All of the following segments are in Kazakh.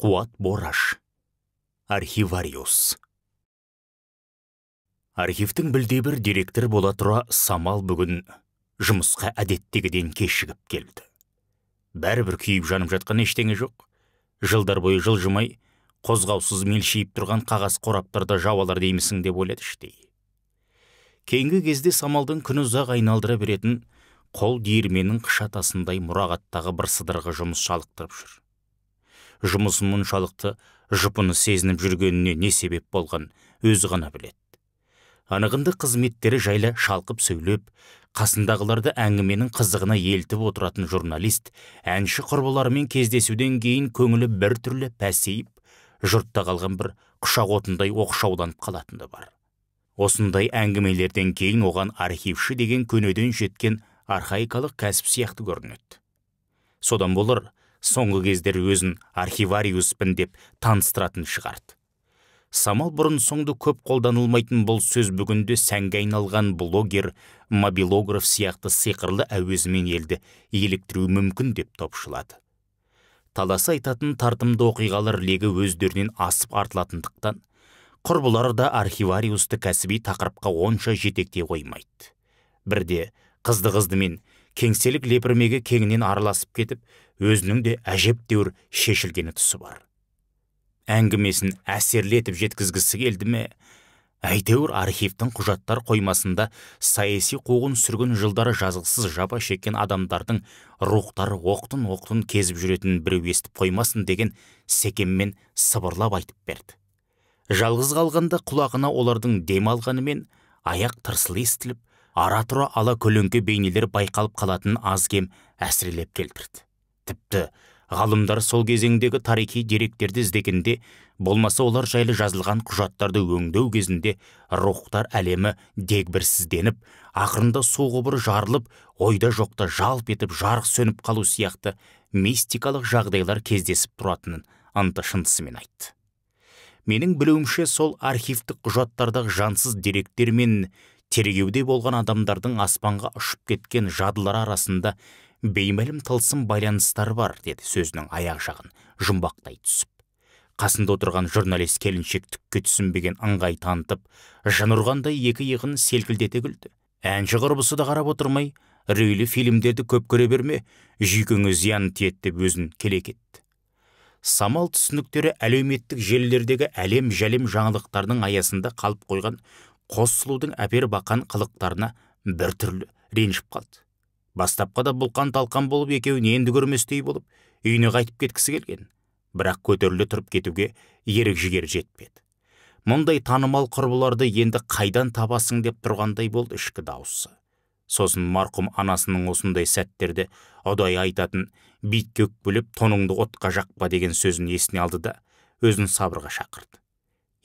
қуат бораш архивариус архивтің білде бір директор бола тұра самал бүгін жұмысқа әдеттегіден кешігіп келді бәрібір күйіп жанып жатқан ештеңе жоқ жылдар бойы жыл жымай, қозғаусыз мелшиіп тұрған қағаз қораптарда жауалар деймісің деп ойлады іштей кейінгі кезде самалдың күні ұзақ айналдыра беретін қол диірменнің қыша тасындай мұрағаттағы бір сыдырғы жұмыс шалықтырып жүр жұмысын мұншалықты жұпыны сезініп жүргеніне не себеп болған өзі ғана біледі анығында қызметтері жайлы шалқып сөйлеп қасындағыларды әңгіменің қызығына елтіп отыратын журналист әнші құрбыларымен кездесуден кейін көңілі біртүрлі пәсейіп жұртта қалған бір құшақ отындай оқшауланып қалатыны бар осындай әңгімелерден кейін оған архивші деген көнеден жеткен архаикалық кәсіп сияқты көрінеді содан болар соңғы кездері өзін архивариуспын деп таныстыратын шығарды самал бұрын соңды көп қолданылмайтын бұл сөз бүгінде сәнге айналған блогер мобилограф сияқты сиқырлы әуезімен елді еліктіруі мүмкін деп топшылады таласа айтатын тартымды оқиғалар легі өздерінен асып артылатындықтан құрбылары да архивариусты кәсіби тақырыпқа онша жетектей қоймайды бірде қызды қыздымен кеңселік лепірмеге кеңінен араласып кетіп өзінің де әжептәуір шешілгені тұсы бар әңгімесін әсерлетіп жеткізгісі келді ме әйтеуір архивтің құжаттар қоймасында саяси қуғын сүргін жылдары жазықсыз жапа шеккен адамдардың рухтары оқтын оқтын кезіп жүретінін біреу естіп қоймасын деген секеммен сыбырлап айтып берді жалғыз қалғанда құлағына олардың дем алғанымен аяқ тырсылы естіліп ара тұра ала көлеңке бейнелер байқалып қалатын аз кем әсірелеп келтірді тіпті ғалымдар сол кезеңдегі тарихи деректерді іздегенде болмаса олар жайлы жазылған құжаттарды өңдеу кезінде рухтар әлемі дегбірсізденіп ақырында су құбыры жарылып ойда жоқта жалп етіп жарық сөніп қалу сияқты мистикалық жағдайлар кездесіп тұратынын ынты шындысымен айтты менің білуімше сол архивтік құжаттардағы жансыз деректер мен тергеуде болған адамдардың аспанға ұшып кеткен жадылар арасында беймәлім тылсым байланыстар бар деді сөзінің аяқ жағын жұмбақтай түсіп қасында отырған журналист келіншек түкке түсінбеген ыңғай танытып жын ұрғандай екі иығын селкілдете күлді әнші құрбысы да қарап отырмай үрейлі фильмдерді көп көре берме жүйкеңе зиян тиеді деп өзін келекетті самал түсініктері әлеуметтік желілердегі әлем жәлем жаңалықтардың аясында қалып қойған қос сұлудың әпер бақан қылықтарына бір түрлі ренжіп қалды бастапқыда бұлқан талқан болып екеуін енді көрместей болып үйіне қайтып кеткісі келген бірақ көтеріле тұрып кетуге ерік жігері жетпеді мұндай танымал құрбыларды енді қайдан табасың деп тұрғандай болды ішкі дауысы сосын марқұм анасының осындай сәттерде ұдайы айтатын битке өкпелеп тоныңды отқа жақпа деген сөзін есіне алды да өзін сабырға шақырды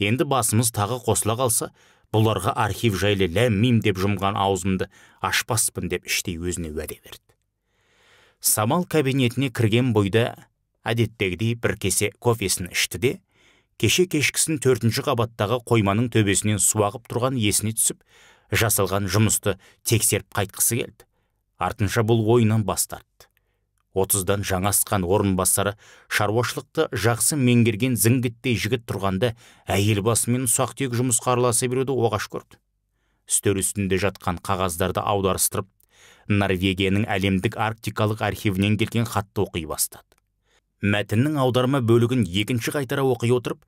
енді басымыз тағы қосыла қалса бұларға архив жайлы ләммим деп жұмған аузымды ашпаспын деп іштей өзіне уәде берді самал кабинетіне кірген бойда әдеттегідей бір кесе кофесін ішті де кеше кешкісін төртінші қабаттағы қойманың төбесінен су ағып тұрған есіне түсіп жасалған жұмысты тексеріп қайтқысы келді артынша бұл ойынан бас тартты отыздан жаңасқан орынбасары шаруашылықты жақсы меңгерген зіңгіттей жігіт тұрғанда әйел басымен ұсақ түйек жұмысқа араласа беруді оғаш көрді үстел үстінде жатқан қағаздарды аударыстырып норвегияның әлемдік арктикалық архивінен келген хатты оқи бастады мәтіннің аударма бөлігін екінші қайтара оқи отырып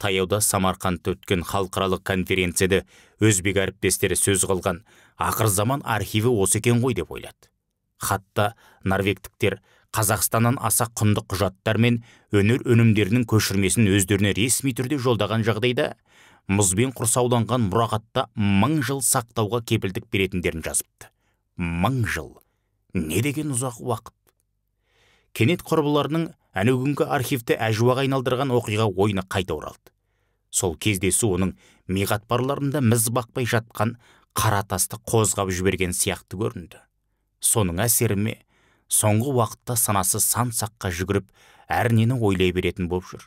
таяуда самарқандта өткен халықаралық конференцияда өзбек әріптестері сөз қылған ақырзаман архиві осы екен ғой деп ойлады хатта норвегтіктер қазақстаннан аса құнды құжаттар мен өнер өнімдерінің көшірмесін өздеріне ресми түрде жолдаған жағдайда мұзбен құрсауланған мұрағатта мың жыл сақтауға кепілдік беретіндерін жазыпты мың жыл не деген ұзақ уақыт кенет құрбыларының әнеугүнгі архивті әжуаға айналдырған оқиға ойына қайта оралды сол кездесу оның миғатпарларында міз бақпай жатқан қара тасты қозғап жіберген сияқты көрінді соның әсері ме соңғы уақытта санасы сан саққа жүгіріп әрнені ойлай беретін боп жүр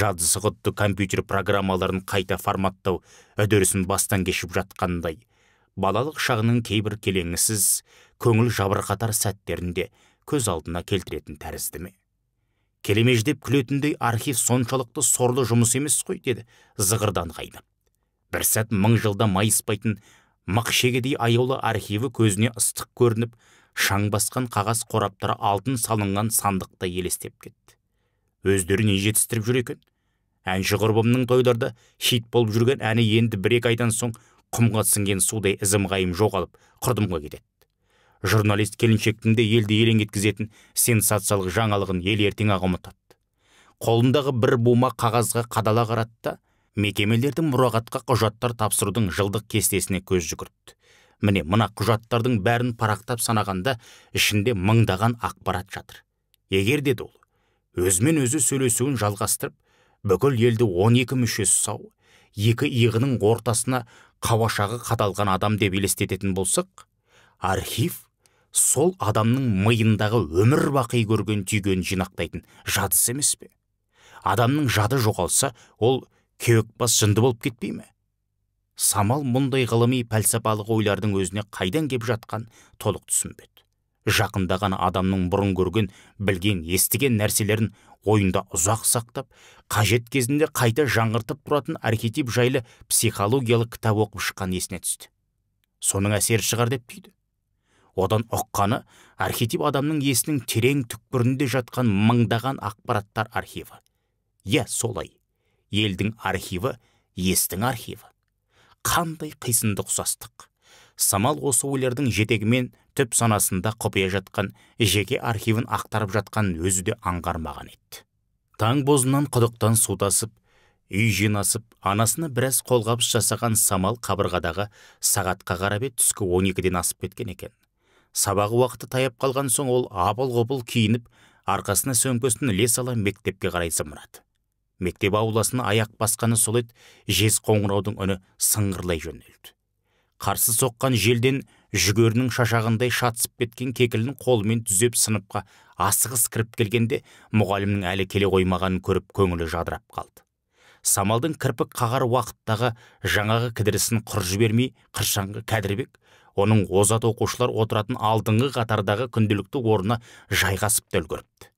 жадысы құдды компьютер программаларын қайта форматтау үдерісін бастан кешіп жатқандай балалық шағының кейбір келеңсіз көңіл жабырқатар сәттерінде көз алдына келтіретін тәрізді ме келемеждеп күлетіндей архив соншалықты сорлы жұмыс емес қой деді зығырдан қайнап бір сәт мың жылда майыспайтын Мақшегедей аяулы архиві көзіне ыстық көрініп шаң басқан қағаз қораптары алтын салынған сандықта елестеп кетті өздері не жетістіріп жүр екен әнші құрбымның тойларда хит болып жүрген әні енді бір екі айдан соң құмға сіңген судай ізім ғайым жоғалып құрдымға кетеді журналист келіншектің де елді елең еткізетін сенсациялық жаңалығын ел ертең ақ ұмытады қолындағы бір бума қағазға қадала қарады мекемелердің мұрағатқа құжаттар тапсырудың жылдық кестесіне көз жүгіртті міне мына құжаттардың бәрін парақтап санағанда ішінде мыңдаған ақпарат жатыр егер деді ол өзімен өзі сөйлесуін жалғастырып бүкіл елді 12 мүшесі сау екі иығының ортасына қауашағы қаталған адам деп елестететін болсақ архив сол адамның миындағы өмір бақи көрген түйгенін жинақтайтын жадысы емес пе адамның жады жоғалса ол бас жынды болып кетпей ме самал мұндай ғылыми пәлсапалық ойлардың өзіне қайдан кеп жатқан толық түсінбеді жақындаған адамның бұрын көрген білген естіген нәрселерін ойында ұзақ сақтап қажет кезінде қайта жаңғыртып тұратын архетип жайлы психологиялық кітап оқып шыққан есіне түсті соның әсері шығар деп түйді одан ұққаны архетип адамның есінің терең түкпірінде жатқан мыңдаған ақпараттар архиві иә солай елдің архиві естің архиві қандай қисынды ұқсастық самал осы ойлардың жетегімен түп санасында құпия жатқан жеке архивін ақтарып жатқан өзі де аңғармаған еді таң бозынан құдықтан су тасып үй жинасып анасына біраз қолғабыс жасаған самал қабырғадағы сағатқа қарап еді түскі он екіден асып кеткен екен сабақ уақыты таяп қалған соң ол абыл ғұпыл киініп арқасына сөмкесін іле сала мектепке қарай зымырады мектеп ауласына аяқ басқаны сол еді жез қоңыраудың үні сыңғырлай жөнелді қарсы соққан желден жүгерінің шашағындай шатысып кеткен кекілін қолымен түзеп сыныпқа асығыс кіріп келгенде мұғалімнің әлі келе қоймағанын көріп көңілі жадырап қалды самалдың кірпік қағар уақыттағы жаңағы кідірісін құр жібермей қыршаңғы кәдірбек оның озат оқушылар отыратын алдыңғы қатардағы күнделікті орнына жайғасып та үлгеріпті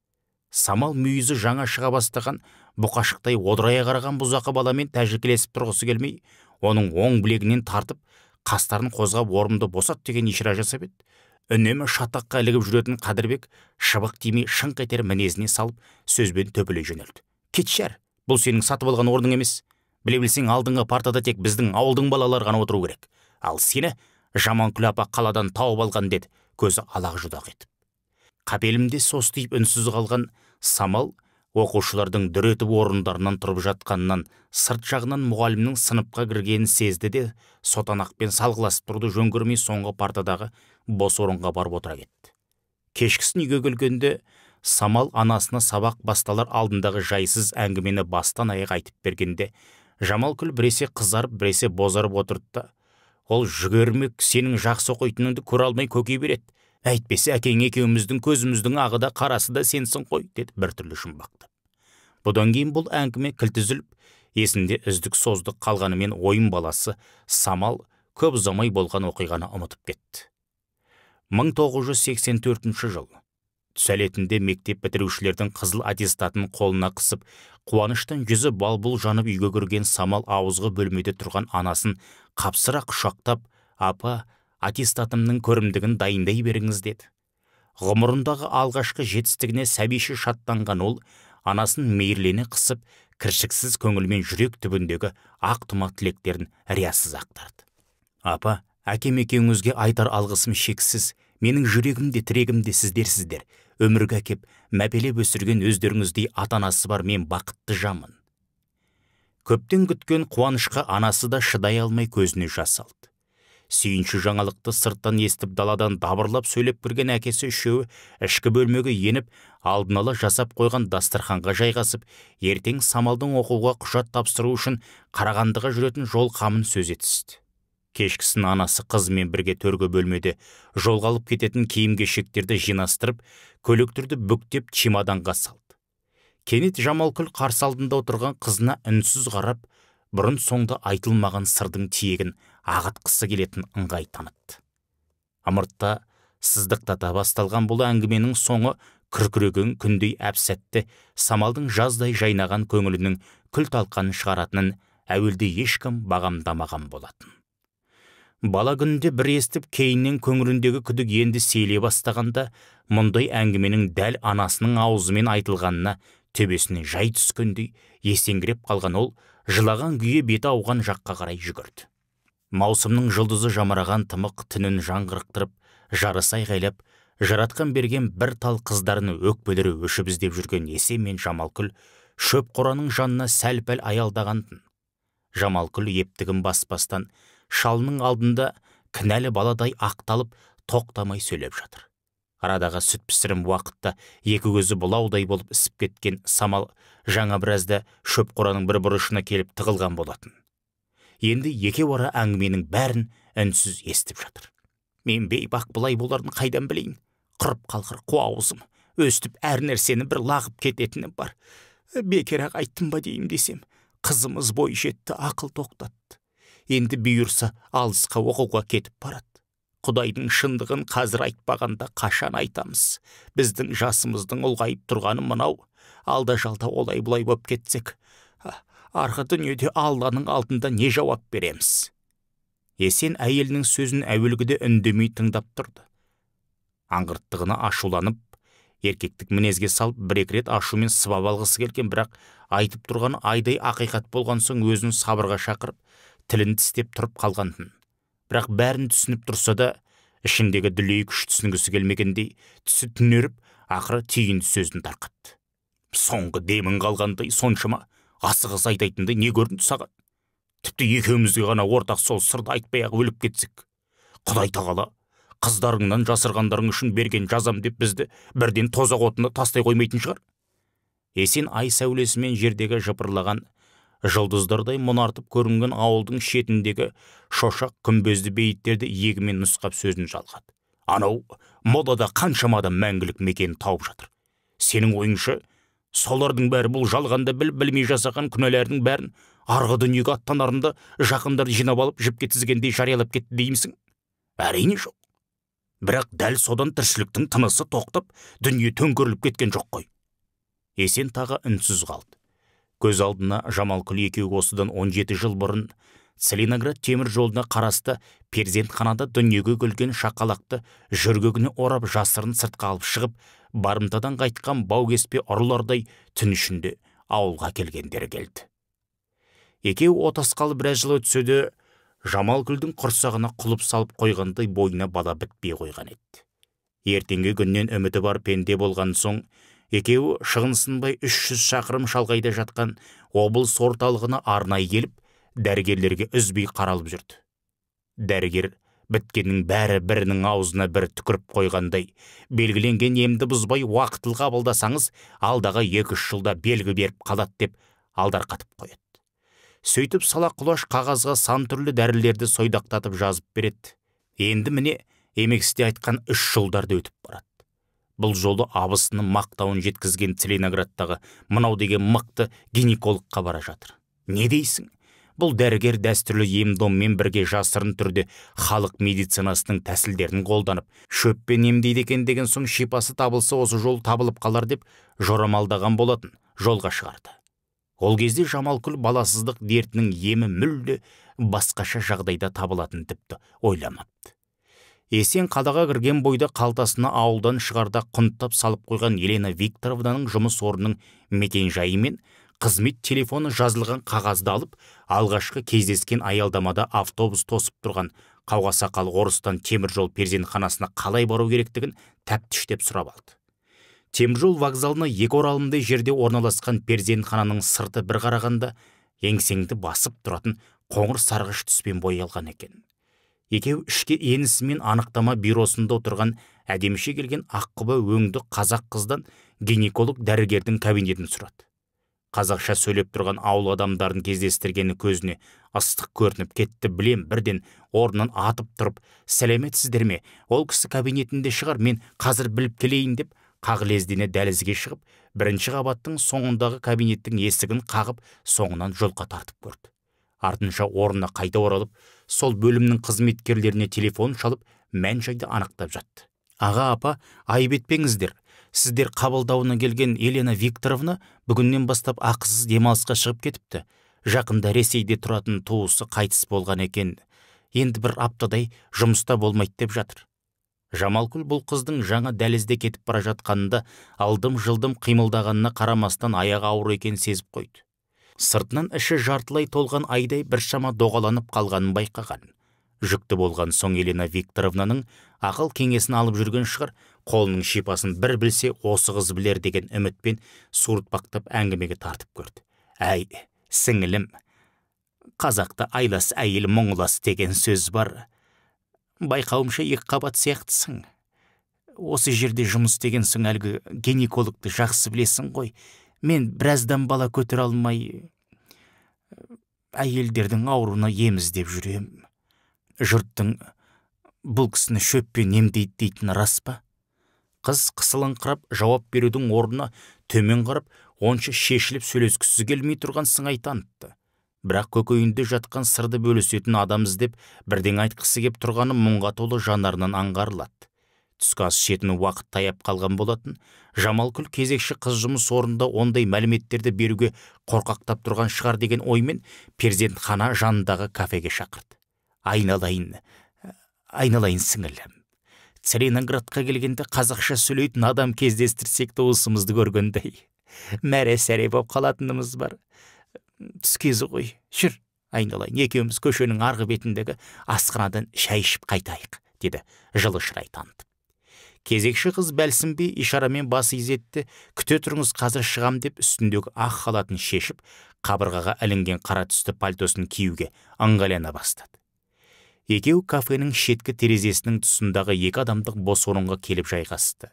самал мүйізі жаңа шыға бастаған бұқашықтай одырая қараған бұзақы баламен тәжікелесіп тұрғысы келмей оның оң білегінен тартып қастарын қозғап орымды босат деген ишара жасап еді үнемі шатаққа ілігіп жүретін қадірбек шыбық тимей шыңқ етер мінезіне салып сөзбен төпелей жөнелді кетшәр бұл сенің сатып алған орның емес біле білсең алдыңғы партада тек біздің ауылдың балалары ғана отыру керек ал сені жаман апа қаладан тауып алған деді көзі алақ жұдақ етіп қапелімде состиып үнсіз қалған самал оқушылардың дүретіп орындарынан тұрып жатқанынан сырт жағынан мұғалімнің сыныпқа кіргенін сезді де сотанақпен салғыласып тұруды жөн көрмей соңғы партадағы бос орынға барып отыра кетті кешкісін үйге келгенде самал анасына сабақ басталар алдындағы жайсыз әңгімені бастан аяқ айтып бергенде жамалкүл біресе қызарып біресе бозарып отырды ол жүгермек сенің жақсы оқитыныңды көре алмай көкей береді әйтпесе әкең екеуміздің көзіміздің ағы да қарасы да сенсің қой, деді біртүрлі жұмбақтап бұдан кейін бұл әңгіме кілт үзіліп есінде үздік создық қалғанымен ойын баласы самал көп ұзамай болған оқиғаны ұмытып кетті 1984 жыл Түсәлетінде мектеп бітірушілердің қызыл аттестатын қолына қысып қуаныштан жүзі балбұл жанып үйге кірген самал ауызғы бөлмеде тұрған анасын қапсыра құшақтап апа аттестатымның көрімдігін дайындай беріңіз деді ғұмырындағы алғашқы жетістігіне сәбише шаттанған ол анасын мейірлене қысып кіршіксіз көңілмен жүрек түбіндегі ақ тұма тілектерін риясыз ақтарды апа әкем екеуіңізге айтар алғысым шексіз менің жүрегім де тірегім де сіздерсіздер өмірге әкеп мәпелеп өсірген өздеріңіздей ата анасы бар мен бақытты жамын көптен күткен қуанышқа анасы да шыдай алмай көзіне жас алды сүйінші жаңалықты сырттан естіп даладан дабырлап сөйлеп кірген әкесі үшеуі ішкі бөлмеге еніп алдын ала жасап қойған дастарханға жайғасып ертең самалдың оқуға құжат тапсыру үшін қарағандыға жүретін жол қамын сөз етісті кешкісін анасы қызымен бірге төргі бөлмеде жолғалып алып кететін киім кешектерді жинастырып көйлектерді бүктеп чемоданға салды кенет жамалкүл қарсы алдында отырған қызына үнсіз қарап бұрын соңды айтылмаған сырдың тиегін ағытқысы келетін ыңғай танытты ымыртта сыздықтата басталған бұл әңгіменің соңы күркіреген күндей әпсәтті самалдың жаздай жайнаған көңілінің күл талқанын шығаратынын әуелде ешкім бағамдамаған болатын бала күнінде бір естіп кейіннен көңіліндегі күдік енді сейле бастағанда мұндай әңгіменің дәл анасының аузымен айтылғанына төбесіне жай түскендей есеңгіреп қалған ол жылаған күйі беті ауған жаққа қарай жүгірді маусымның жұлдызы жамыраған тымық түнін жаңғырықтырып жарысай айғайлап жаратқан берген бір тал қыздарын өкпелері өшіп іздеп жүрген есе мен жамалкүл шөп қораның жанына сәл пәл аялдаған жамалкүл ептігін баспастан шалының алдында кінәлі баладай ақталып тоқтамай сөйлеп жатыр арадағы сүт пісірім уақытта екі көзі бұлаудай болып ісіп кеткен самал жаңа біразда шөп қораның бір бұрышына келіп тығылған болатын енді еке екеуара әңгіменің бәрін үнсіз естіп жатыр мен бейбақ бұлай боларын қайдан білейін Құрып қалғыр қуауызым. өстіп әр нәрсені бір лағып кететінім бар бекер айттым ба дейім десем қызымыз бой жетті ақыл тоқтатты енді бұйырса алысқа оқуға кетіп барады құдайдың шындығын қазір айтпағанда қашан айтамыз біздің жасымыздың ұлғайып тұрғаны мынау алда жалда олай бұлай боп кетсек арғы дүниеде алланың алдында не жауап береміз есен әйелінің сөзін әуелгіде үндемей тыңдап тұрды аңғырттығына ашуланып еркектік мінезге салып бір екі рет ашумен сыбап алғысы келген бірақ айтып тұрғаны айдай ақиқат болған соң өзін сабырға шақырып тілін тістеп тұрып қалғантын. бірақ бәрін түсініп тұрса да ішіндегі дүлей күш түсінгісі келмегендей түсі түнеріп ақыры түйінді сөзін тарқатты соңғы демін қалғандай соншама асығыс айтайтынды не көрінді саған тіпті екеумізге ғана ортақ сол сырды айтпай ақ өліп кетсек құдай тағала қыздарыңнан жасырғандарың үшін берген жазам деп бізді бірден тозақ отына тастай қоймайтын шығар есен ай сәулесімен жердегі жыпырлаған жұлдыздардай мұнартып көрінген ауылдың шетіндегі шошақ күмбезді бейіттерді егімен нұсқап сөзін жалғады анау модада қаншама адам мәңгілік мекен тауып жатыр сенің ойыңша солардың бәрі бұл жалғанды біл білмей жасаған күнәлердің бәрін арғы дүниеге аттанарында жақындар жинап алып жіпке тізгендей жариялап кетті деймісің әрине жоқ бірақ дәл содан тіршіліктің тынысы тоқтап дүние төңкеріліп кеткен жоқ қой есен тағы үнсіз қалды көз алдына жамалкүл екеуі осыдан 17 жыл бұрын целиноград темір жолына қарасты перзентханада дүниеге келген шақалақты жүргігіні орап жасырын сыртқа алып шығып барымтадан қайтқан баукеспе ұрылардай түн ішінде ауылға келгендері келді екеуі отасқалы біраз жыл өтсе де жамалгүлдің құрсағына құлып салып қойғандай бойына бала бітпей қойған еді ертеңгі күннен үміті бар пенде болған соң екеуі шығынсынбай 300 шақырым шалғайда жатқан облыс орталығына арнай келіп дәрігерлерге үзбей қаралып жүрді дәрігер біткеннің бәрі бірінің аузына бір түкіріп қойғандай белгіленген емді бұзбай уақытылы қабылдасаңыз алдағы екі үш жылда белгі беріп қалады деп қатып қояды сөйтіп сала құлаш қағазға сан түрлі дәрілерді сойдақтатып жазып береді енді міне емексіде айтқан үш жылдарды өтіп барады бұл жолы абысының мақтауын жеткізген целиноградтағы мынау деген мықты гинекологқа бара жатыр не дейсің бұл дәрігер дәстүрлі ем бірге жасырын түрде халық медицинасының тәсілдерін қолданып шөппен емдейді екен деген соң шипасы табылса осы жол табылып қалар деп жорамалдаған болатын жолға шығарды ол кезде жамалкүл баласыздық дертінің емі мүлде басқаша жағдайда табылатын тіпті ойламапты есен қалаға кірген бойда қалтасына ауылдан шығарда құнттап салып қойған елена викторовнаның жұмыс орнының мекенжайы мен қызмет телефоны жазылған қағазды алып алғашқы кездескен аялдамада автобус тосып тұрған қауға сақал орыстан теміржол перзентханасына қалай бару керектігін тәптіштеп сұрап алды теміржол вокзалына екі оралымдай жерде орналасқан перзентхананың сырты бір қарағанда еңсеңді басып тұратын қоңыр сарғыш түспен боялған екен екеуі ішке енісімен анықтама бюросында отырған әдеміше келген аққұба өңді қазақ қыздан гинеколог дәрігердің кабинетін сұрады қазақша сөйлеп тұрған ауыл адамдарын кездестіргені көзіне ыстық көрініп кетті білем бірден орнынан атып тұрып сәлеметсіздер ме ол кісі кабинетінде шығар мен қазір біліп келейін деп қағылездене дәлізге шығып бірінші қабаттың соңындағы кабинеттің есігін қағып соңынан жолқа тартып көрді артынша орнына қайта оралып сол бөлімнің қызметкерлеріне телефон шалып мән жайды анықтап жатты аға апа айып етпеңіздер сіздер қабылдауына келген елена викторовна бүгіннен бастап ақысыз демалысқа шығып кетіпті жақында ресейде тұратын туысы қайтыс болған екен енді бір аптадай жұмыста болмайды деп жатыр жамалкүл бұл қыздың жаңа дәлізде кетіп бара жатқанында алдым жылдым қимылдағанына қарамастан аяғы ауыр екенін сезіп қойды сыртынан іші жартылай толған айдай біршама доғаланып қалғанын байқаған жүкті болған соң елена викторовнаның ақыл кеңесін алып жүрген шығар қолының шипасын бір білсе осы қыз білер деген үмітпен суыртпақтап әңгімеге тартып көрді әй сіңілім қазақта айлас әйел мұңлас деген сөз бар байқауымша қабат сияқтысың осы жерде жұмыс деген соң әлгі гинекологты жақсы білесің ғой мен біраздан бала көтер алмай әйелдердің ауруына ем іздеп жүремін жұрттың бұл кісіні шөппен емдейді дейтіні рас па қыз қысылыңқырап жауап берудің орнына төмен қарап онша шешіліп сөйлескісі келмей тұрған сыңай танытты бірақ көкейінде жатқан сырды бөлісетін адам іздеп бірдеңе айтқысы кеп тұрғаны мұңға толы жанарынан аңғарылады түскі ас ішетін уақыт таяп қалған болатын жамалкүл кезекші қыз жұмыс орнында ондай мәліметтерді беруге қорқақтап тұрған шығар деген оймен перзентхана жанындағы кафеге шақырды айналайын айналайын сіңілім целиноградқа келгенде қазақша сөйлейтін адам кездестірсек дауысымызды көргендей мәре сәре боп қалатынымыз бар түс кезі ғой жүр айналайын екеуміз көшенің арғы бетіндегі асханадан шай ішіп қайтайық деді жылы шырай танытып кезекші қыз бәлсінбей ишарамен бас изетті күте тұрыңыз қазір шығам деп үстіндегі ақ халатын шешіп қабырғаға ілінген қара түсті пальтосын киюге ыңғайлана бастады Екеу кафенің шеткі терезесінің тұсындағы екі адамдық бос орынға келіп жайғасты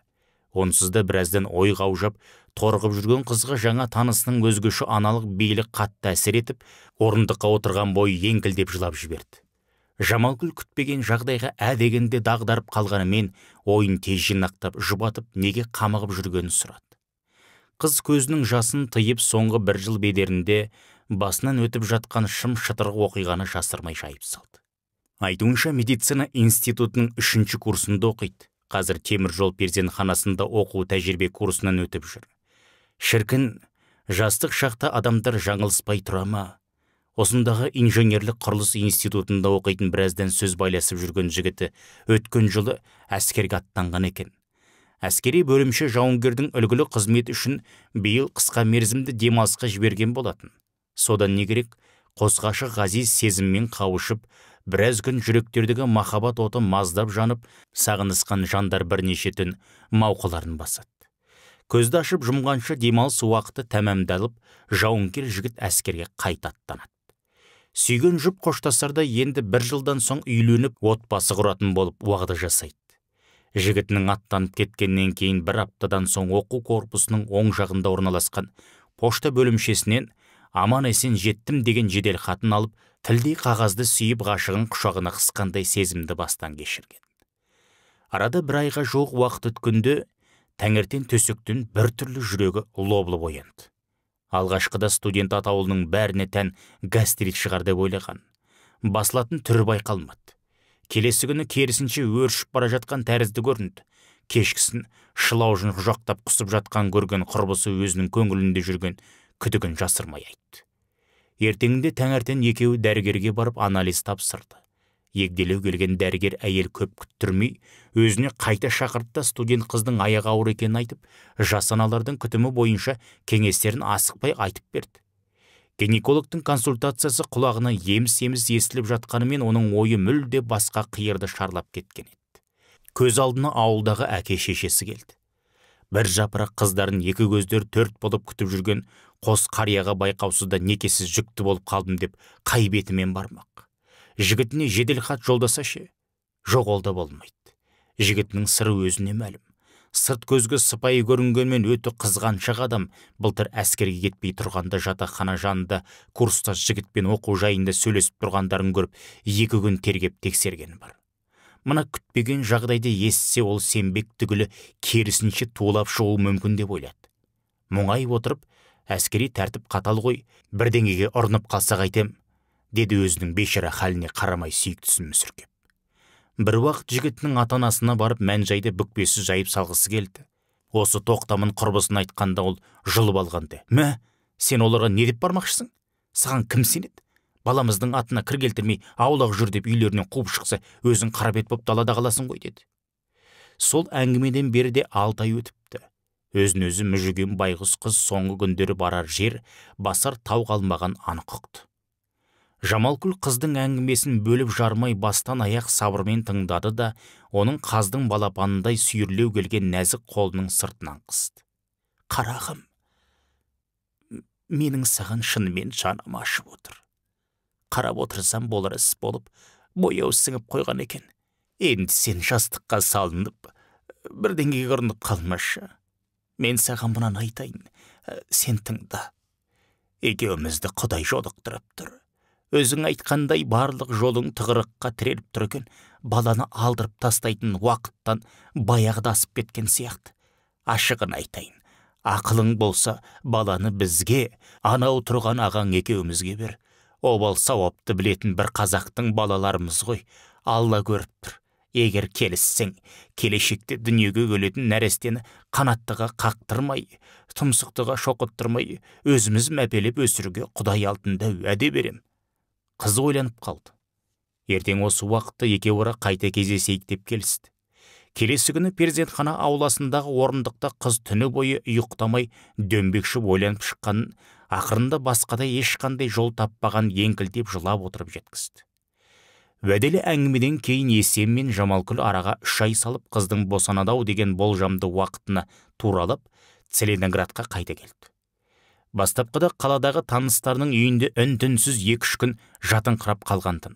онсыз да біраздан ой қаужап торғып жүрген қызға жаңа танысының өзгеше аналық бейілі қатты әсер етіп орындыққа отырған бойы еңкілдеп жылап жіберді жамалгүл күтпеген жағдайға ә дегенде дағдарып қалғанымен ойын тез жинақтап жұбатып неге қамығып жүргенін сұрады қыз көзінің жасын тыйып соңғы бір жыл бедерінде басынан өтіп жатқан шым шытырық оқиғаны жасырмай жайып салды айтуынша медицина институтының үшінші курсында оқиды қазір темір жол перзентханасында оқу тәжірибе курсынан өтіп жүр шіркін жастық шақта адамдар жаңылыспай тұра ма осындағы инженерлік құрылыс институтында оқитын біраздан сөз байласып жүрген жігіті өткен жылы әскерге аттанған екен әскери бөлімше жауынгердің үлгілі қызметі үшін биыл қысқа мерзімді демалысқа жіберген болатын содан не керек қосқашы ғазиз сезіммен қауышып біраз күн жүректердегі махаббат оты маздап жанып сағынысқан жандар бірнеше түн мауқыларын басады көзді ашып жұмғанша демалыс уақыты тәмамдалып жауынгер жігіт әскерге қайта аттанады сүйген жұп қоштасарда енді бір жылдан соң үйленіп отбасы құратын болып уағда жасайды жігітінің аттанып кеткеннен кейін бір аптадан соң оқу корпусының оң жағында орналасқан пошта бөлімшесінен аман есен жеттім деген жеделхатын алып тілдей қағазды сүйіп ғашығын құшағына қысқандай сезімді бастан кешірген арада бір айға жоқ уақыт өткенде таңертең төсектен бір түрлі жүрегі лоблып оянды алғашқыда студент атаулының бәріне тән гастрит шығар деп ойлаған басылатын түрі байқалмады келесі күні керісінше өршіп бара жатқан тәрізді көрінді кешкісін шылаужын құжақтап құсып жатқан көрген құрбысы өзінің көңілінде жүрген күдігін жасырмай айтты ертеңінде таңертең екеуі дәрігерге барып анализ тапсырды егделеу келген дәрігер әйел көп күттірмей өзіне қайта шақырды студент қыздың аяғы ауыр екенін айтып жасаналардың аналардың күтімі бойынша кеңестерін асықпай айтып берді гинекологтың консультациясы құлағына еміс еміс естіліп жатқанымен оның ойы мүлде басқа қиырды шарлап кеткен еді көз алдына ауылдағы әке шешесі келді бір жапырақ қыздарын екі көздер төрт болып күтіп жүрген қос қарияға байқаусызда некесіз жүкті болып қалдым деп қай бетімен бармақ жігітіне жеделхат жолдаса ше жоқ ол да болмайды жігітінің сыры өзіне мәлім сырт көзге сыпайы көрінгенмен өте қызғаншақ адам былтыр әскерге кетпей тұрғанда жатақхана жанында курстас жігітпен оқу жайында сөйлесіп тұрғандарын көріп екі күн тергеп тексерген бар мына күтпеген жағдайды естісе ол сенбек түгілі керісінше тулап шығуы мүмкін деп ойлады мұңай отырып әскери тәртіп қатал ғой бірдеңеге ұрынып қалса қайтем деді өзінің бейшара халіне қарамай сүйіктісін мүсіркеп бір уақыт жігітінің ата барып мән жайды бүкпесіз жайып салғысы келді осы тоқтамын құрбысын айтқанда ол жұлып алғанды мә сен оларға не деп бармақшысың саған кім сенеді баламыздың атына кір келтірмей аулақ жүр деп үйлерінен қуып шықса өзің қарабет болып далада қаласың ғой деді сол әңгімеден бері де алты ай өтіпті өзін өзі мүжіген байғұс қыз соңғы күндері барар жер басар тау қалмаған анық ұқты жамалкүл қыздың әңгімесін бөліп жармай бастан аяқ сабырмен тыңдады да оның қаздың балапанындай сүйірлеу келген нәзік қолының сыртынан қысты қарағым менің саған шынымен жаным ашып отыр қарап отырсам болар іс болып бояу сіңіп қойған екен енді сен жастыққа салынып бірдеңеге ұрынып қалмашы мен саған мынаны айтайын ә, сен тыңда екеумізді құдай жолықтырып тұр өзің айтқандай барлық жолың тығырыққа тіреліп тұр екен баланы алдырып тастайтын уақыттан баяғыда асып кеткен сияқты ашығын айтайын ақылың болса баланы бізге анау тұрған ағаң екеумізге бер обал сауапты білетін бір қазақтың балаларымыз ғой алла көріп тұр егер келіссең келешекте дүниеге келетін нәрестені қанаттыға қақтырмай тұмсықтыға шоқыттырмай өзіміз мәпелеп өсіруге құдай алдында уәде берем. қыз ойланып қалды ертең осы уақытта екеуара қайта кездесейік деп келісті келесі күні перзентхана ауласындағы орындықта қыз түні бойы ұйықтамай дөңбекшіп ойланып шыққанын ақырында басқадай ешқандай жол таппаған еңкілдеп жылап отырып жеткізді уәделі әңгімеден кейін есен мен жамалкүл араға үш ай салып қыздың босанады ау деген болжамды уақытына туралып целиноградқа қайта келді бастапқыда қаладағы таныстарының үйінде үн түнсіз екі үш күн жатыңқырап қалған тын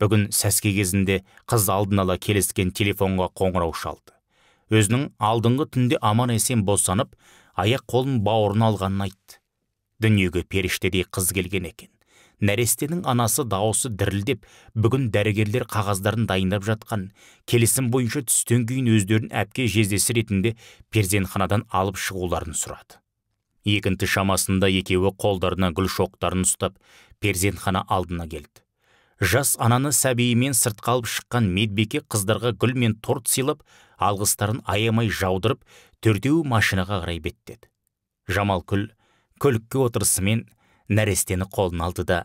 бүгін сәске кезінде қыз алдын ала келіскен телефонға қоңырау шалды өзінің алдыңғы түнде аман есен босанып аяқ қолын бауырына алғанын айтты дүниеге періштедей қыз келген екен нәрестенің анасы дауысы дірілдеп бүгін дәрігерлер қағаздарын дайындап жатқан келісім бойынша түстен кейін өздерін әпке жездесі ретінде перзентханадан алып шығуларын сұрады екінті шамасында екеуі қолдарына гүл шоқтарын ұстап перзентхана алдына келді жас ананы сәбиімен сыртқа алып шыққан медбике қыздарға гүл мен торт сыйлап алғыстарын аямай жаудырып төртеуі машинаға қарай беттеді жамалкүл көлікке отырысымен нәрестені қолын алды да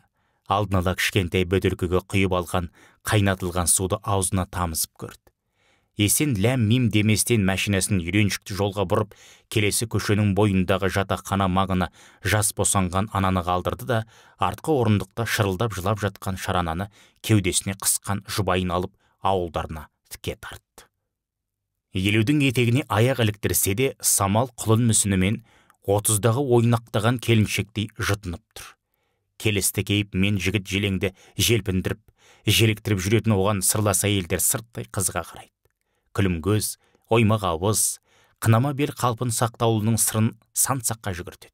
алдын ала кішкентай бөтелкеге құйып алған қайнатылған суды аузына тамызып көрді есен ләм мим деместен машинасын үйреншікті жолға бұрып келесі көшенің бойындағы жатақхана маңына жас босанған ананы қалдырды да артқы орындықта шырылдап жылап жатқан шарананы кеудесіне қысқан жұбайын алып ауылдарына тіке тартты елудің етегіне аяқ іліктірсе де самал құлын мүсінімен отыздағы ойнақтаған келіншектей жұтынып тұр кейіп, мен жігіт желеңді желпіндіріп желіктіріп жүретін оған сырлас әйелдер сырттай қызға қарайды күлімкөз оймақ ауыз қынама бел қалпын сақтаулының сырын сансаққа саққа жүгіртеді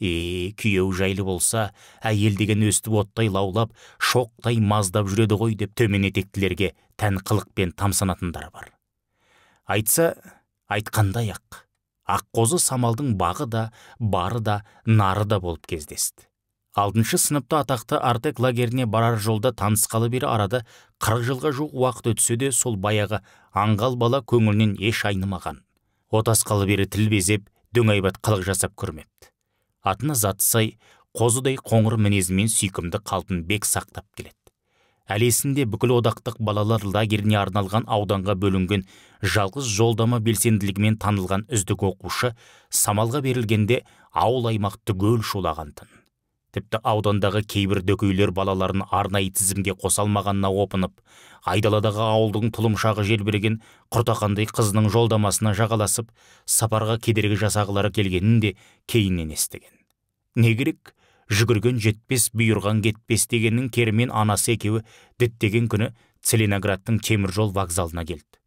е күйеу жайлы болса әйел деген өстіп оттай лаулап шоқтай маздап жүреді ғой деп төмен етектілерге тән қылықпен тамсанатындар бар айтса айтқандай ақ аққозы самалдың бағы да бары да нары да болып кездесті алтыншы сыныпты атақты артек лагеріне барар жолда танысқалы бері арада қырық жылға жуық уақыт өтсе де сол баяғы аңғал бала көңілінен еш айнымаған отасқалы бері тіл безеп дөңайбат қылық жасап көрмепті атына заты сай қозыдай қоңыр мінезімен сүйкімді қалпын бек сақтап келеді Әлесінде бүкіл одақтық балалар лагеріне арналған ауданға бөлінген жалғыз жолдама белсенділігімен танылған үздік оқушы самалға берілгенде ауыл аймақ түгел шулаған тын тіпті аудандағы кейбір дөкейлер балаларын арнайы тізімге қоса алмағанына опынып айдаладағы ауылдың тұлымшағы желбіреген құртақандай қызының жолдамасына жағаласып сапарға кедергі жасағылары келгенін де кейіннен естіген не керек жүгірген жетпес бұйырған кетпес дегеннің керімен анасы екеуі діттеген күні целиноградтың теміржол вокзалына келді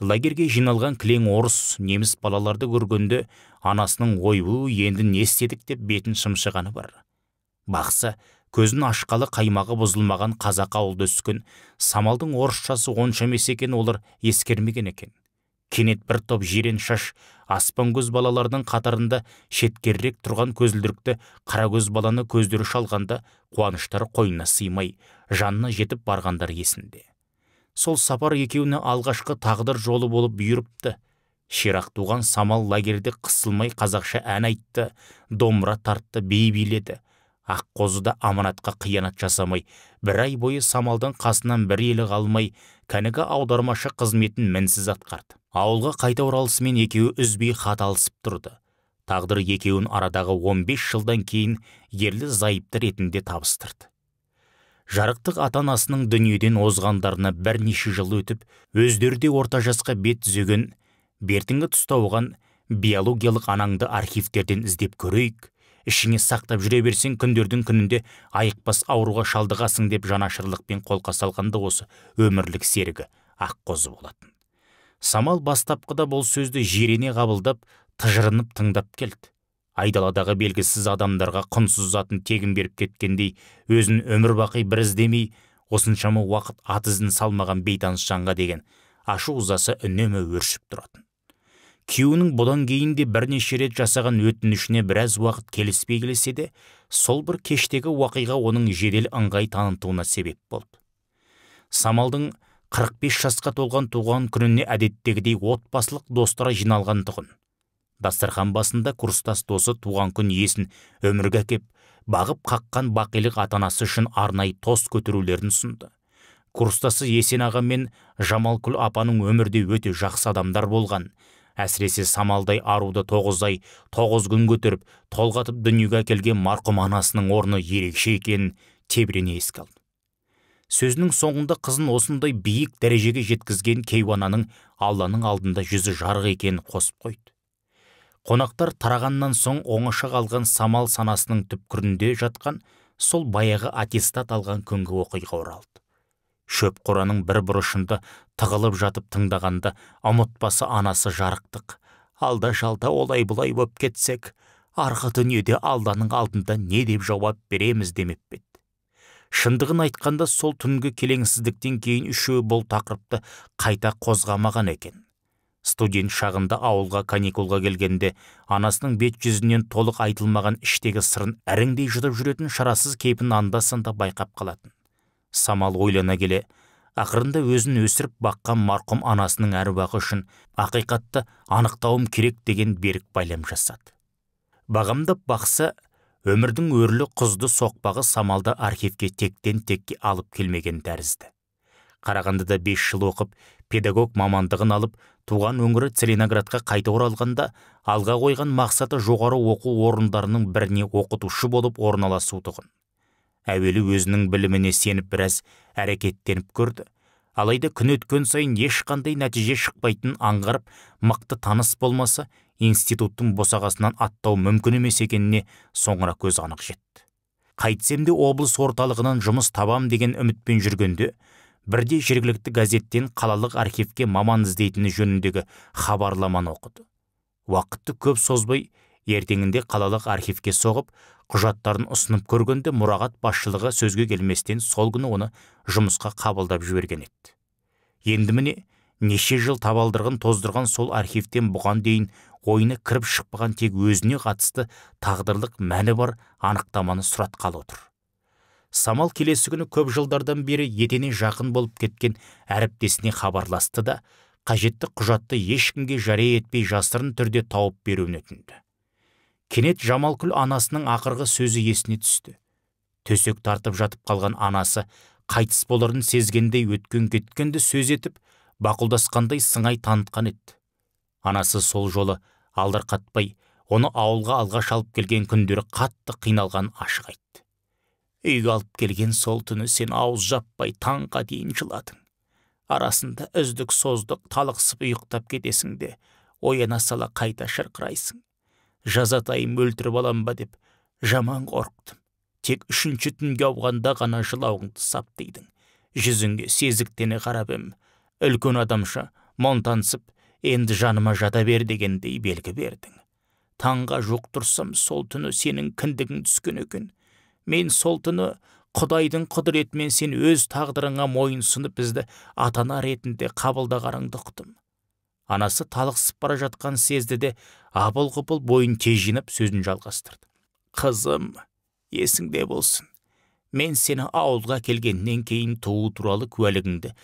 Лагерге жиналған кілең орыс неміс балаларды көргенде анасының ойбу енді не істедік деп бетін шымшығаны бар бақсы көзін ашқалы қаймағы бұзылмаған қазақ ауылда өскен самалдың орысшасы онша емес екен олар ескермеген екен кенет бір топ жирен шаш аспан көз балалардың қатарында шеткерірек тұрған көзілдірікті қара көз баланы көздері шалғанда қуаныштары қойнына сыймай жанына жетіп барғандар есінде сол сапар екеуіне алғашқы тағдыр жолы болып бұйырыпты ширақ туған самал лагерде қысылмай қазақша ән айтты домбыра тартты би биледі аққозы да аманатқа қиянат жасамай бір ай бойы самалдың қасынан бір елі қалмай кәнігі аудармашы қызметін мінсіз атқарды ауылға қайта оралысымен екеуі үзбей хат алысып тұрды тағдыр екеуін арадағы 15 жылдан кейін ерлі зайыпты ретінде табыстырды жарықтық ата анасының дүниеден озғандарына бірнеше жыл өтіп өздері де орта жасқа бет түзеген бертіңгі тұста оған биологиялық анаңды архивтерден іздеп көрейік ішіңе сақтап жүре берсең күндердің күнінде айықпас ауруға шалдығасың деп жанашырлықпен қолқа салғандық осы өмірлік серігі аққозы болатын самал бастапқыда бұл сөзді жирене қабылдап тыжырынып тыңдап келді айдаладағы белгісіз адамдарға құнсыз затын тегін беріп кеткендей өзін өмір бақи бір іздемей осыншама уақыт ат ізін салмаған бейтаныс жанға деген ашу ызасы үнемі өршіп тұратын күйеуінің бұдан кейін де бірнеше рет жасаған өтінішіне біраз уақыт келіспей келсе де сол бір кештегі уақиға оның жедел ыңғай танытуына себеп болды самалдың 45 жасқа толған туған күніне әдеттегідей отбасылық достары тұғын. дастархан басында курстас досы туған күн иесін өмірге кеп, бағып қаққан бақилық атанасы анасы үшін арнайы тост көтерулерін ұсынды курстасы есен аға мен жамалкүл апаның өмірде өте жақсы адамдар болған әсіресе самалдай аруды ай тоғыз күн көтеріп толғатып дүниеге әкелген марқұм анасының орны ерекше екенін тебірене еске сөзінің соңында қызын осындай биік дәрежеге жеткізген кейуананың алланың алдында жүзі жарық екенін қосып қойды қонақтар тарағаннан соң оңаша қалған самал санасының түпкірінде жатқан сол баяғы аттестат алған күнгі оқиға оралды шөп қораның бір бұрышында тығылып жатып тыңдағанда ұмытпаса анасы жарықтық алда жалда олай бұлай боп кетсек арғы дүниеде алланың алдында не деп жауап береміз демеп пе шындығын айтқанда сол түнгі келеңсіздіктен кейін үшеуі бұл тақырыпты қайта қозғамаған екен студент шағында ауылға каникулға келгенде анасының бет жүзінен толық айтылмаған іштегі сырын әріңдей жұтып жүретін шарасыз кейпін анда санда байқап қалатын самал ойлана келе ақырында өзін өсіріп баққан марқұм анасының әруағы үшін ақиқатты анықтауым керек деген берік байлам жасады бағамдап бақса өмірдің өрлі құзды соқпағы самалды архивке тектен текке алып келмеген тәрізді қарағандыда 5 жыл оқып педагог мамандығын алып туған өңірі целиноградқа қайта оралғанда алға қойған мақсаты жоғары оқу орындарының біріне оқытушы болып орналасу тұғын әуелі өзінің біліміне сеніп біраз әрекеттеніп көрді алайда күн өткен сайын ешқандай нәтиже шықпайтын аңғарып мықты таныс болмаса институттың босағасынан аттау мүмкін емес екеніне соңыра көз анық жетті қайтсем де облыс орталығынан жұмыс табам деген үмітпен жүргенде бірде жергілікті газеттен қалалық архивке маман іздейтіні жөніндегі хабарламаны оқыды уақытты көп созбай ертеңінде қалалық архивке соғып құжаттарын ұсынып көргенде мұрағат басшылығы сөзге келместен сол күні оны жұмысқа қабылдап жіберген еді енді міне неше жыл табалдырығын тоздырған сол архивтен бұған дейін ойына кіріп шықпаған тек өзіне қатысты тағдырлық мәні бар анықтаманы сұратқалы отыр самал келесі күні көп жылдардан бері етене жақын болып кеткен әріптесіне хабарласты да қажетті құжатты ешкімге жария етпей жасырын түрде тауып беруін өтінді кенет жамалкүл анасының ақырғы сөзі есіне түсті төсек тартып жатып қалған анасы қайтыс боларын сезгендей өткен кеткенді сөз етіп бақылдасқандай сыңай танытқан еді анасы сол жолы алдырқатпай оны ауылға алға шалып келген күндері қатты қиналған ашық айтты үйге алып келген сол түні сен ауыз жаппай таңға дейін жыладың арасында үздік создық талықсып ұйықтап кетесің де ояна сала қайта шырқырайсың жазатайым өлтіріп алам ба деп жаман қорықтым тек үшінші түнге ауғанда ғана жылауыңды дейдің жүзіңе сезіктене қарап ем үлкен адамша монтансып енді жаныма жата бер дегендей белгі бердің таңға жоқ тұрсам сол түні сенің кіндігің түскен екен мен сол түні құдайдың құдіретімен сен өз тағдырыңа мойынсынып бізді ата ана ретінде қабылдағаныңды ұқтым анасы талықсып бара жатқан сезді де апыл құпыл бойын тез жинап сөзін жалғастырды қызым есіңде болсын мен сені ауылға келгеннен кейін туу туралы куәлігіңді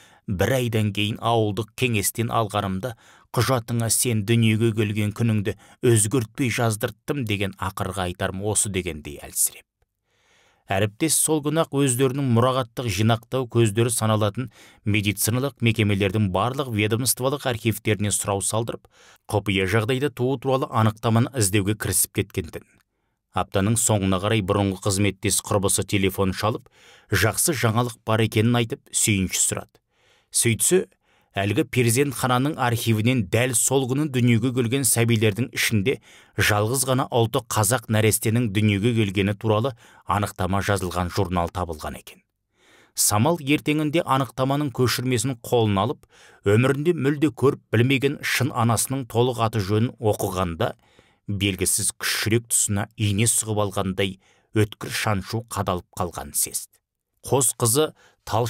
бір айдан кейін ауылдық кеңестен алғанымда құжатыңа сен дүниеге келген күніңді өзгертпей жаздырттым деген ақырғы айтарым осы дегендей әлсіреп әріптес сол күні ақ өздерінің мұрағаттық жинақтау көздері саналатын медициналық мекемелердің барлық ведомстволық архивтеріне сұрау салдырып құпия жағдайда туу туралы анықтаманы іздеуге кірісіп тін аптаның соңына қарай бұрынғы қызметтес құрбысы телефон шалып жақсы жаңалық бар екенін айтып сүйінші сұрады сөйтсе әлгі перзентхананың архивінен дәл сол күні дүниеге келген сәбилердің ішінде жалғыз ғана ұлты қазақ нәрестенің дүниеге келгені туралы анықтама жазылған журнал табылған екен самал ертеңінде анықтаманың көшірмесін қолына алып өмірінде мүлде көріп білмеген шын анасының толық аты жөнін оқығанда белгісіз күш жүрек тұсына ине сұғып алғандай өткір шаншу қадалып қалғанын сезді қос қызы тал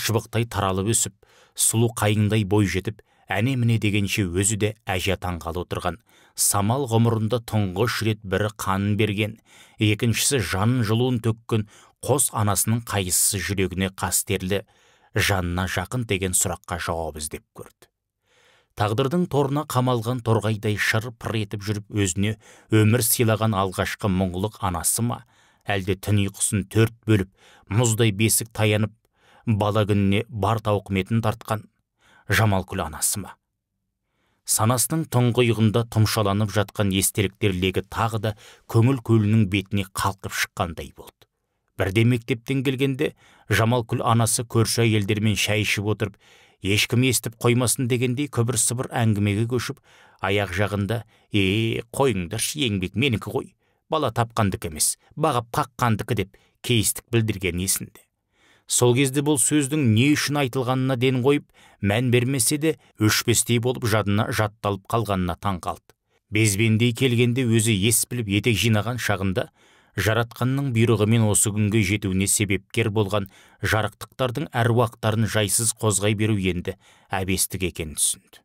таралып өсіп сұлу қайыңдай бой жетіп әне міне дегенше өзі де әже атанғалы отырған самал ғұмырында тұңғыш рет бірі қанын берген екіншісі жанын жылуын төккен қос анасының қайсысы жүрегіне қастерлі жанына жақын деген сұраққа жауап іздеп көрді тағдырдың торына қамалған торғайдай шыр пыр етіп жүріп өзіне өмір сыйлаған алғашқы мұңлық анасы ма әлде түн ұйқысын төрт бөліп мұздай бесік таянып бала күніне бар тауқыметін тартқан жамалкүл анасы ма санасының тұңғиығында тұмшаланып жатқан естеліктер легі тағы да көңіл көлінің бетіне қалқып шыққандай болды бірде мектептен келгенде жамалкүл анасы көрші әйелдермен шай ішіп отырып ешкім естіп қоймасын дегендей күбір сыбыр әңгімеге көшіп аяқ жағында е қойыңдаршы еңбек менікі ғой бала тапқандікі емес бағып қаққандыкі деп кейістік білдіргені есінде сол кезде бұл сөздің не үшін айтылғанына ден қойып мән бермесе де өшпестей болып жадына жатталып қалғанына таң қалды безбендей келгенде өзі ес біліп етек жинаған шағында жаратқанның бұйрығымен осы күнге жетуіне себепкер болған жарықтықтардың әруақтарын жайсыз қозғай беру енді әбестік екенін түсінді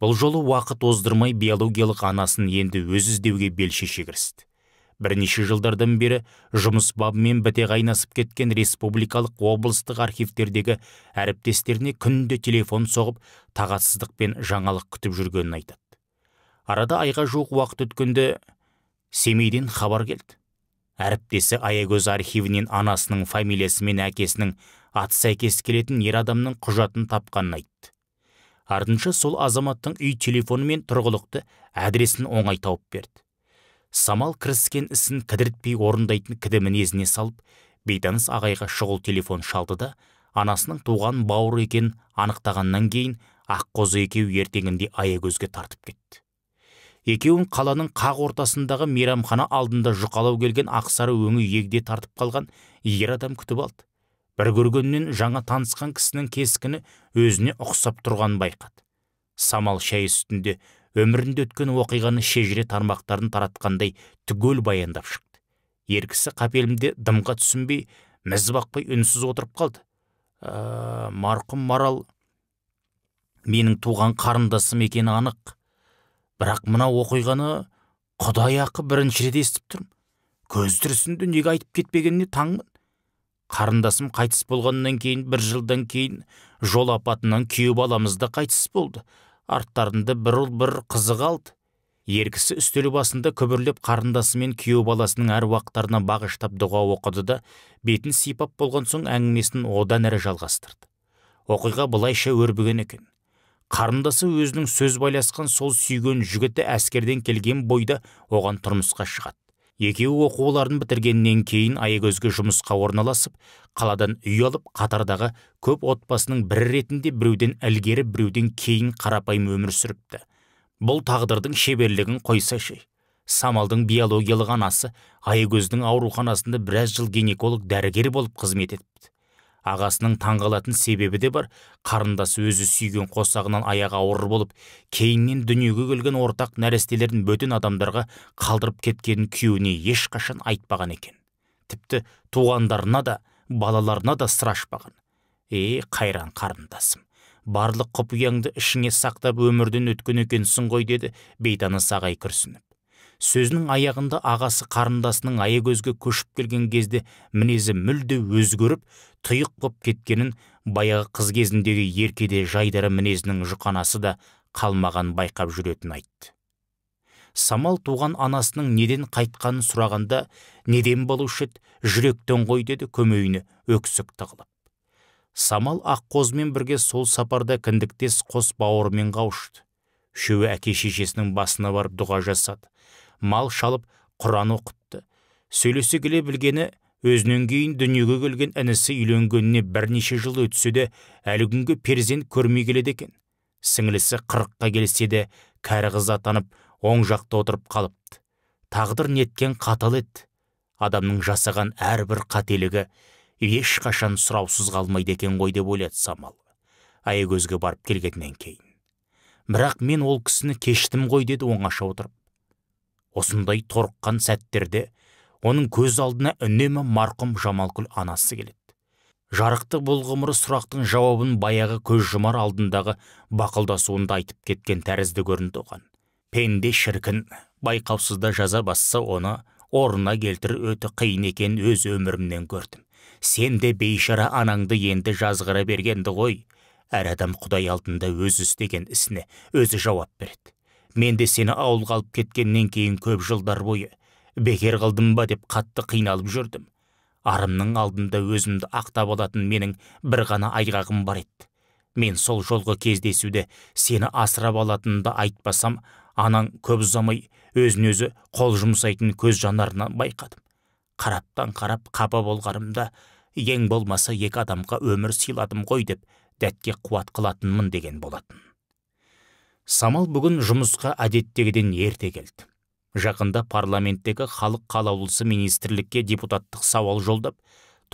бұл жолы уақыт оздырмай биологиялық анасын енді өзі іздеуге бел шеше кірісті бірнеше жылдардан бері жұмыс бабымен біте қайнасып кеткен республикалық облыстық архивтердегі әріптестеріне күнде телефон соғып тағатсыздықпен жаңалық күтіп жүргенін айтады арада айға жуық уақыт өткенде семейден хабар келді әріптесі аягөз архивінен анасының фамилиясы мен әкесінің аты сәйкес келетін ер адамның құжатын тапқанын айтты артынша сол азаматтың үй телефоны мен тұрғылықты адресін оңай тауып берді самал кіріскен ісін кідіртпей орындайтын кіді мінезіне салып бейтаныс ағайға шұғыл телефон шалды да анасының туған бауыры екенін анықтағаннан кейін аққозы екеуі ертеңінде аягөзге тартып кетті екеуін қаланың қақ ортасындағы мейрамхана алдында жұқалау келген ақсары өңі егде тартып қалған ер адам күтіп алды бір көргеннен жаңа танысқан кісінің кескіні өзіне ұқсап тұрған байқады самал шай үстінде өмірінде өткен оқиғаны шежіре тармақтарын таратқандай түгел баяндап шықты еркісі қапелімде дымға түсінбей міз бақпай үнсіз отырып қалды ә, марқұм марал менің туған қарындасым екені анық бірақ мына оқиғаны құдай ақы бірінші рет естіп тұрмын көз тірісінде неге айтып кетпегеніне таңмын қарындасым қайтыс болғаннан кейін бір жылдан кейін жол апатынан күйеу баламыз да қайтыс болды арттарында бір ұл бір қызы қалды еркісі үстел басында күбірлеп қарындасы мен күйеу баласының әр уақыттарына бағыштап дұға оқыды да бетін сипап болған соң әңгімесін одан әрі жалғастырды оқиға былайша өрбіген екен қарындасы өзінің сөз байласқан сол сүйген жігіті әскерден келген бойда оған тұрмысқа шығады екеуі оқуларын бітіргеннен кейін аягөзге жұмысқа орналасып қаладан үй алып қатардағы көп отбасының бірі ретінде біреуден әлгері біреуден кейін қарапайым өмір сүріпті бұл тағдырдың шеберлігін қойса ше самалдың биологиялық анасы аягөздің ауруханасында біраз жыл гинеколог дәрігер болып қызмет етіпті ағасының таңғалатын себебі де бар қарындасы өзі сүйген қосағынан аяғы ауыр болып кейіннен дүниеге келген ортақ нәрестелерін бөтен адамдарға қалдырып кеткенін күйеуіне ешқашан айтпаған екен тіпті туғандарына да балаларына да сыр ашпаған е қайран қарындасым барлық құпияңды ішіңе сақтап өмірден өткен екенсің ғой деді бейтаныс ағай күрсініп сөзінің аяғында ағасы қарындасының аягөзге көшіп келген кезде мінезі мүлде өзгеріп тұйық боп кеткенін баяғы қыз кезіндегі еркеде жайдары мінезінің жұқанасы да қалмаған байқап жүретін айтты самал туған анасының неден қайтқанын сұрағанда неден болушы еді жүректен ғой деді көмейіне өксік тығылып самал аққозымен бірге сол сапарда кіндіктес қос бауырымен қауышты үшеуі әке шешесінің басына барып дұға жасады мал шалып құран оқытты сөйлесе келе білгені өзінен кейін дүниеге келген інісі үйленгеніне бірнеше жыл өтсе де әлі күнге перзент көрмей келеді екен сіңлісі қырыққа келсе де кәрі қыз атанып оң жақта отырып қалыпты тағдыр неткен қатал еді адамның жасаған әрбір қателігі ешқашан сұраусыз қалмайды екен ғой деп ойлады самал аягөзге барып келгеннен кейін бірақ мен ол кісіні кештім ғой деді оңаша отырып осындай торыққан сәттерде оның көз алдына үнемі марқұм жамалкүл анасы келеді жарықтық бұл ғұмыры сұрақтың жауабын баяғы көз жұмар алдындағы бақылдасуында айтып кеткен тәрізді көрінді оған пенде шіркін байқаусызда жаза басса оны орнына келтіру өте қиын екен өз өмірімнен көрдім сен де бейшара анаңды енді жазғыра бергенді ғой әр адам құдай алдында өзі істеген ісіне өзі жауап береді мен де сені ауылға алып кеткеннен кейін көп жылдар бойы бекер қылдым ба деп қатты қиналып жүрдім арымның алдында өзімді ақтап алатын менің бір ғана айғағым бар еді мен сол жолғы кездесуде сені асырап алатынымды айтпасам анаң көп ұзамай өзін өзі қол жұмсайтын көз жанарынан байқадым қараптан қарап қапа болғанымда ең болмаса екі адамға өмір сыйладым ғой деп дәтке қуат қылатынмын деген болатын самал бүгін жұмысқа әдеттегіден ерте келді жақында парламенттегі халық қалаулысы министрлікке депутаттық сауал жолдап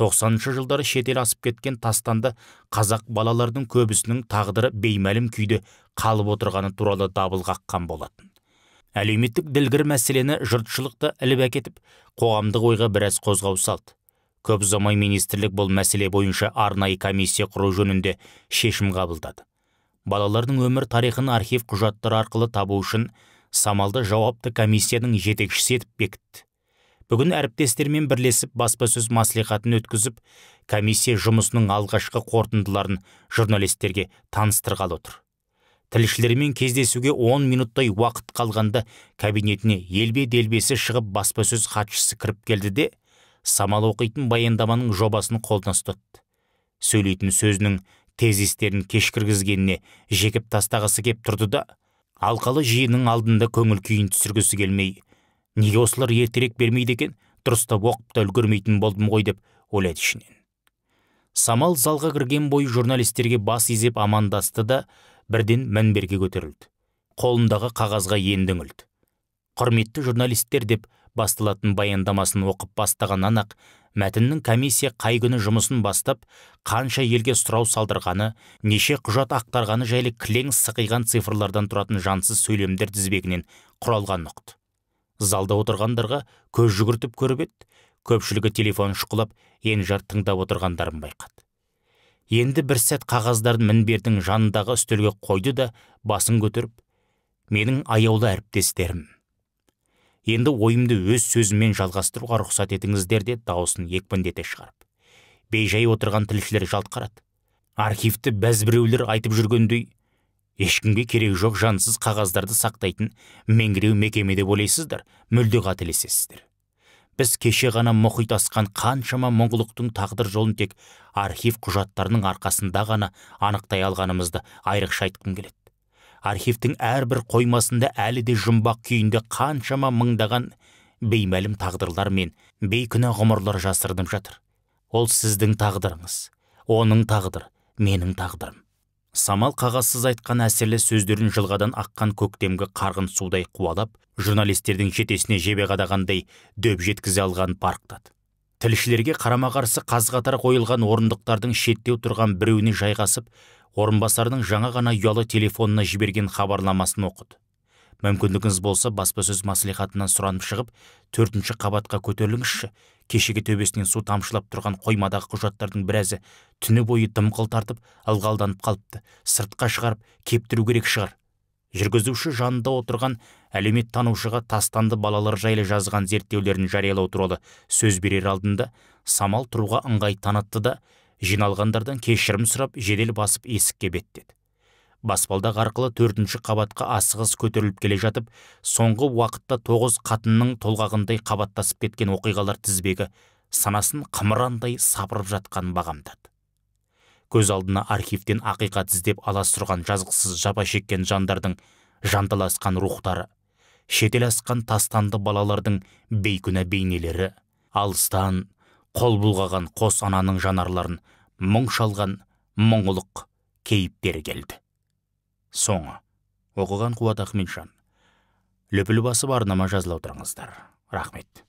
90 жылдары шетел асып кеткен тастанды қазақ балалардың көбісінің тағдыры беймәлім күйде қалып отырғаны туралы дабыл қаққан болатын әлеуметтік ділгір мәселені жұртшылықты іліп әкетіп қоғамдық ойға біраз қозғау салды көп ұзамай министрлік бұл мәселе бойынша арнайы комиссия құру жөнінде шешім қабылдады балалардың өмір тарихын архив құжаттары арқылы табу үшін самалды жауапты комиссияның жетекшісі етіп бекітті бүгін әріптестермен бірлесіп баспасөз мәслихатын өткізіп комиссия жұмысының алғашқы қорытындыларын журналистерге таныстырғалы отыр тілшілермен кездесуге 10 минуттай уақыт қалғанда кабинетіне елбе делбесі шығып баспасөз хатшысы кіріп келді де самал оқитын баяндаманың жобасын қолына ұстатты сөйлейтін сөзінің тезистерін кешкіргізгеніне жекіп тастағысы кеп тұрды да алқалы жиынның алдында көңіл күйін түсіргісі келмей неге осылар ертерек бермейді екен дұрыстап оқып та үлгермейтін болдым ғой деп ойлады ішінен самал залға кірген бойы журналистерге бас изеп амандасты да бірден мінберге көтерілді қолындағы қағазға енді үңілді құрметті журналистер деп басталатын баяндамасын оқып бастағаннан ақ мәтіннің комиссия қай күні жұмысын бастап қанша елге сұрау салдырғаны неше құжат ақтарғаны жайлы кілең сықиған цифрлардан тұратын жансыз сөйлемдер тізбегінен құралған ұқты залда отырғандарға көз жүгіртіп көріп еді көпшілігі телефон шұқылап енжар тыңдап отырғандарын байқады енді бір сәт қағаздарын мінбердің жанындағы үстелге қойды да басын көтеріп менің аяулы әріптестерім енді ойымды өз сөзіммен жалғастыруға рұқсат етіңіздер деді дауысын екпіндете шығарып бейжай отырған тілшілер жалт қарады архивті бәзбіреулер айтып жүргендей ешкімге керек жоқ жансыз қағаздарды сақтайтын меңіреу мекеме деп ойлайсыздар мүлде қателесесіздер біз кеше ғана мұхит асқан қаншама мұңғылықтың тағдыр жолын тек архив құжаттарының арқасында ғана анықтай алғанымызды айрықша айтқым келеді архивтің әрбір қоймасында әлі де жұмбақ күйінде қаншама мыңдаған беймәлім тағдырлар мен бейкүнә ғұмырлар жасырынып жатыр ол сіздің тағдырыңыз оның тағдыр менің тағдырым самал қағазсыз айтқан әсерлі сөздерін жылғадан аққан көктемгі қарғын судай қуалап журналистердің жетесіне жебе қадағандай дөп жеткізе алған парықтады тілшілерге қарама қарсы қаз қатар қойылған орындықтардың шеттеу тұрған біреуіне жайғасып орынбасардың жаңа ғана ұялы телефонына жіберген хабарламасын оқыды мүмкіндігіңіз болса баспасөз мәслихатынан сұранып шығып төртінші қабатқа көтеріліңізші кешегі төбесінен су тамшылап тұрған қоймадағы құжаттардың біразы түні бойы дымқыл тартып ылғалданып қалыпты сыртқа шығарып кептіру керек шығар жүргізуші жанында отырған әлеуметтанушыға тастанды балалар жайлы жазған зерттеулерін жариялау туралы сөз берер алдында самал тұруға ыңғай танытты да жиналғандардан кешірім сұрап жедел басып есікке беттеді баспалдақ арқылы төртінші қабатқа асығыс көтеріліп келе жатып соңғы уақытта тоғыз қатынның толғағындай қабаттасып кеткен оқиғалар тізбегі санасын қымырандай сапырып жатқан бағамдады көз алдына архивтен ақиқат іздеп аласұрған жазықсыз жапа шеккен жандардың жанталасқан рухтары шетел асқан тастанды балалардың бейкүнә бейнелері алыстан қол бұлғаған қос ананың жанарларын мұң шалған мұңлық кейіптері келді соңы оқыған қуат ахметжан лүпіл басып арнама жазыла отырыңыздар рахмет